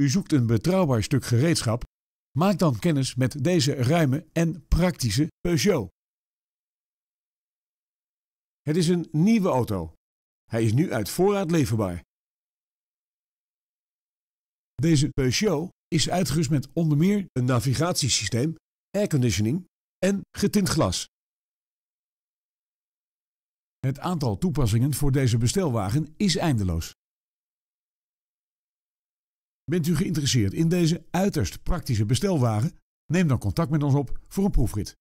U zoekt een betrouwbaar stuk gereedschap? Maak dan kennis met deze ruime en praktische Peugeot. Het is een nieuwe auto. Hij is nu uit voorraad leverbaar. Deze Peugeot is uitgerust met onder meer een navigatiesysteem, airconditioning en getint glas. Het aantal toepassingen voor deze bestelwagen is eindeloos. Bent u geïnteresseerd in deze uiterst praktische bestelwagen? Neem dan contact met ons op voor een proefrit.